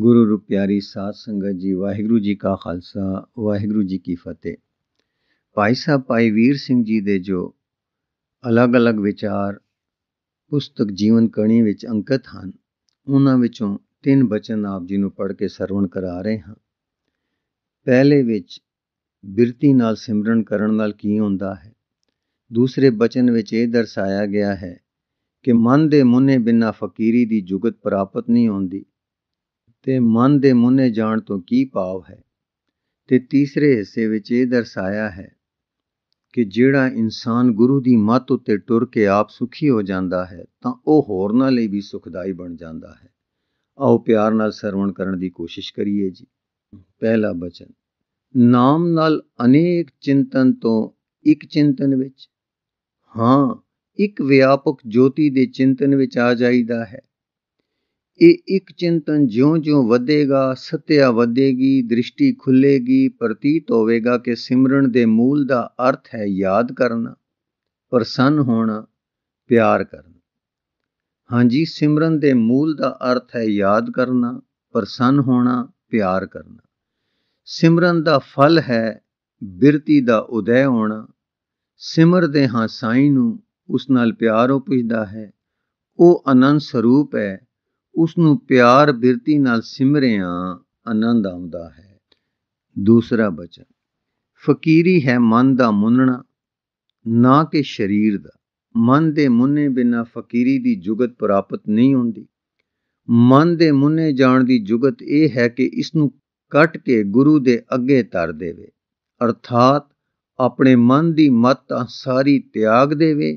ਗੁਰੂ ਰੁਪਿਆਰੀ ਸਾਧ ਸੰਗਤ ਜੀ ਵਾਹਿਗੁਰੂ ਜੀ ਕਾ ਖਾਲਸਾ ਵਾਹਿਗੁਰੂ ਜੀ ਕੀ ਫਤਿਹ ਭਾਈ ਸਾਹਿਬ ਭਾਈ ਵੀਰ ਸਿੰਘ ਜੀ ਦੇ ਜੋ ਅਲੱਗ-ਅਲੱਗ ਵਿਚਾਰ ਪੁਸਤਕ ਜੀਵਨ ਕਣੀ ਵਿੱਚ ਅੰਕਿਤ ਹਨ ਉਹਨਾਂ ਵਿੱਚੋਂ ਤਿੰਨ ਬਚਨ ਆਪ ਜੀ ਨੂੰ ਪੜ੍ਹ ਕੇ ਸਰਵਣ ਕਰਾ ਰਹੇ ਹਾਂ ਪਹਿਲੇ ਵਿੱਚ ਬਿਰਤੀ ਨਾਲ ਸਿਮਰਨ ਕਰਨ ਨਾਲ ਕੀ ਹੁੰਦਾ ਹੈ ਦੂਸਰੇ ਬਚਨ ਵਿੱਚ ਇਹ ਦਰਸਾਇਆ ਗਿਆ ਹੈ ਕਿ ਮਨ ਦੇ ਮੁੰਨੇ ਬਿਨਾ ਫਕੀਰੀ ਦੀ ਜੁਗਤ ਪ੍ਰਾਪਤ ਨਹੀਂ ਹੁੰਦੀ ਤੇ ਮਨ ਦੇ ਮੁੰਨੇ ਜਾਣ ਤੋਂ ਕੀ ਭਾਵ ਹੈ ਤੇ ਤੀਸਰੇ ਹਿੱਸੇ ਵਿੱਚ ਇਹ ਦਰਸਾਇਆ ਹੈ ਕਿ ਜਿਹੜਾ ਇਨਸਾਨ ਗੁਰੂ ਦੀ ਮੱਤ ਉੱਤੇ ਟੁਰ ਕੇ ਆਪ ਸੁਖੀ ਹੋ ਜਾਂਦਾ ਹੈ ਤਾਂ ਉਹ ਹੋਰਨਾਂ ਲਈ ਵੀ ਸੁਖਦਾਈ ਬਣ ਜਾਂਦਾ ਹੈ ਆਓ ਪਿਆਰ ਨਾਲ ਸਰਵਣ ਕਰਨ ਦੀ ਕੋਸ਼ਿਸ਼ ਕਰੀਏ ਜੀ ਪਹਿਲਾ ਬਚਨ ਨਾਮ ਨਾਲ ਅਨੇਕ ਚਿੰਤਨ ਤੋਂ ਇੱਕ ਚਿੰਤਨ ਵਿੱਚ ਹਾਂ ਇੱਕ ਵਿਆਪਕ ਜੋਤੀ ਦੇ ਚਿੰਤਨ ਵਿੱਚ ਆ ਜਾਈਦਾ ਹੈ ਇਹ ਇੱਕ ਚਿੰਤਨ ਜਿਉਂ-ਜਿਉਂ ਵਧੇਗਾ ਸਤਿਆ ਵਧੇਗੀ ਦ੍ਰਿਸ਼ਟੀ ਖੁੱਲੇਗੀ ਪ੍ਰਤੀਤ ਹੋਵੇਗਾ ਕਿ ਸਿਮਰਨ ਦੇ ਮੂਲ ਦਾ ਅਰਥ ਹੈ ਯਾਦ ਕਰਨਾ ਪ੍ਰਸੰਨ ਹੋਣਾ ਪਿਆਰ ਕਰਨਾ ਹਾਂਜੀ ਸਿਮਰਨ ਦੇ ਮੂਲ ਦਾ ਅਰਥ ਹੈ ਯਾਦ ਕਰਨਾ ਪ੍ਰਸੰਨ ਹੋਣਾ ਪਿਆਰ ਕਰਨਾ ਸਿਮਰਨ ਦਾ ਫਲ ਹੈ ਬਿਰਤੀ ਦਾ ਉਦੈ ਹੋਣਾ ਸਿਮਰਦੇ ਹਾਂ ਸਾਈਂ ਨੂੰ ਉਸ ਨਾਲ ਪਿਆਰ ਉਹ ਹੈ ਉਹ ਅਨੰਦ ਸਰੂਪ ਹੈ ਉਸ ਨੂੰ ਪਿਆਰ ਬਿਰਤੀ ਨਾਲ ਸਿਮਰਿਆਂ ਆਨੰਦ ਆਉਂਦਾ ਹੈ ਦੂਸਰਾ ਬਚਨ ਫਕੀਰੀ ਹੈ ਮਨ ਦਾ ਮੁੰਨਣਾ ਨਾ ਕਿ ਸਰੀਰ ਦਾ ਮਨ ਦੇ ਮੁੰਨੇ ਬਿਨਾ ਫਕੀਰੀ ਦੀ ਜੁਗਤ ਪ੍ਰਾਪਤ ਨਹੀਂ ਹੁੰਦੀ ਮਨ ਦੇ ਮੁੰਨੇ ਜਾਣ ਦੀ ਜੁਗਤ ਇਹ ਹੈ ਕਿ ਇਸ ਨੂੰ ਕੱਟ ਕੇ ਗੁਰੂ ਦੇ ਅੱਗੇ ਧਰ ਦੇਵੇ ਅਰਥਾਤ ਆਪਣੇ ਮਨ ਦੀ ਮਤ ਸਾਰੀ ਤਿਆਗ ਦੇਵੇ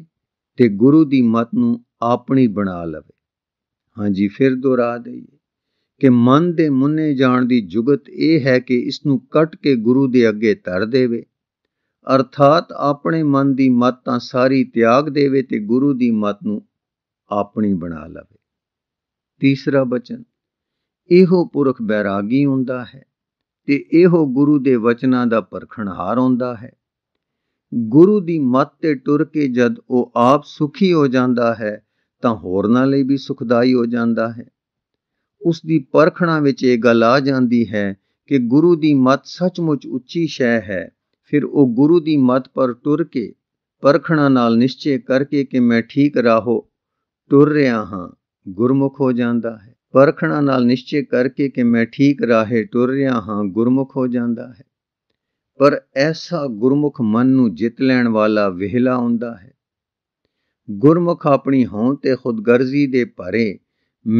ਤੇ ਗੁਰੂ ਦੀ ਮਤ ਨੂੰ ਆਪਣੀ ਬਣਾ ਲਵੇ ਹਾਂਜੀ ਫਿਰ ਦੁਹਰਾ ਦਈਏ ਕਿ ਮਨ ਦੇ ਮੁੰਨੇ ਜਾਣ ਦੀ ਜੁਗਤ ਇਹ ਹੈ ਕਿ ਇਸ ਨੂੰ ਕੱਟ ਕੇ ਗੁਰੂ ਦੇ ਅੱਗੇ ਧਰ ਦੇਵੇ ਅਰਥਾਤ ਆਪਣੇ ਮਨ ਦੀ ਮਤ ਤਾਂ ਸਾਰੀ ਤਿਆਗ ਦੇਵੇ ਤੇ ਗੁਰੂ ਦੀ ਮਤ ਨੂੰ ਆਪਣੀ ਬਣਾ ਲਵੇ ਤੀਸਰਾ ਬਚਨ ਇਹੋ ਪੁਰਖ ਬੈਰਾਗੀ ਹੁੰਦਾ ਹੈ ਤੇ ਇਹੋ ਗੁਰੂ ਦੇ ਵਚਨਾਂ ਦਾ ਪਰਖਣਹਾਰ ਹੁੰਦਾ ਹੈ ਗੁਰੂ ਦੀ ਮੱਤ ਤੇ ਟੁਰ ਕੇ ਜਦ ਉਹ ਆਪ ਸੁਖੀ ਹੋ ਜਾਂਦਾ ਹੈ ਤਾਂ ਹੋਰਨਾਂ ਲਈ ਵੀ ਸੁਖਦਾਈ ਹੋ ਜਾਂਦਾ ਹੈ ਉਸ ਦੀ ਪਰਖਣਾ ਵਿੱਚ ਇਹ ਗੱਲ ਆ ਜਾਂਦੀ ਹੈ ਕਿ ਗੁਰੂ ਦੀ ਮਤ ਸੱਚਮੁੱਚ ਉੱਚੀ ਸ਼ੈ ਹੈ ਫਿਰ ਉਹ ਗੁਰੂ ਦੀ ਮਤ ਪਰ ਟੁਰ ਕੇ ਪਰਖਣਾ ਨਾਲ ਨਿਸ਼ਚੈ ਕਰਕੇ ਕਿ ਮੈਂ ਠੀਕ ਰਾਹੋ ਟੁਰ ਰਿਹਾ ਹਾਂ ਗੁਰਮੁਖ ਹੋ ਜਾਂਦਾ ਹੈ ਪਰਖਣਾ ਨਾਲ ਨਿਸ਼ਚੈ ਕਰਕੇ ਕਿ ਮੈਂ ਠੀਕ ਰਾਹੇ ਟੁਰ ਰਿਹਾ ਹਾਂ ਗੁਰਮੁਖ ਹੋ ਜਾਂਦਾ ਹੈ ਪਰ ਐਸਾ ਗੁਰਮੁਖ ਮਨ ਨੂੰ ਜਿੱਤ ਲੈਣ ਵਾਲਾ ਵਿਹਲਾ ਹੁੰਦਾ ਹੈ ਗੁਰਮੁਖ ਆਪਣੀ ਹੋਂ ਤੇ ਖੁਦਗਰਜ਼ੀ ਦੇ ਭਰੇ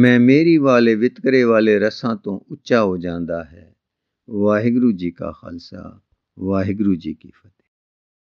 ਮੈਂ ਮੇਰੀ ਵਾਲੇ ਵਿਤਕਰੇ ਵਾਲੇ ਰਸਾਂ ਤੋਂ ਉੱਚਾ ਹੋ ਜਾਂਦਾ ਹੈ ਵਾਹਿਗੁਰੂ ਜੀ ਕਾ ਖਾਲਸਾ ਵਾਹਿਗੁਰੂ ਜੀ ਕੀ ਫਤਿਹ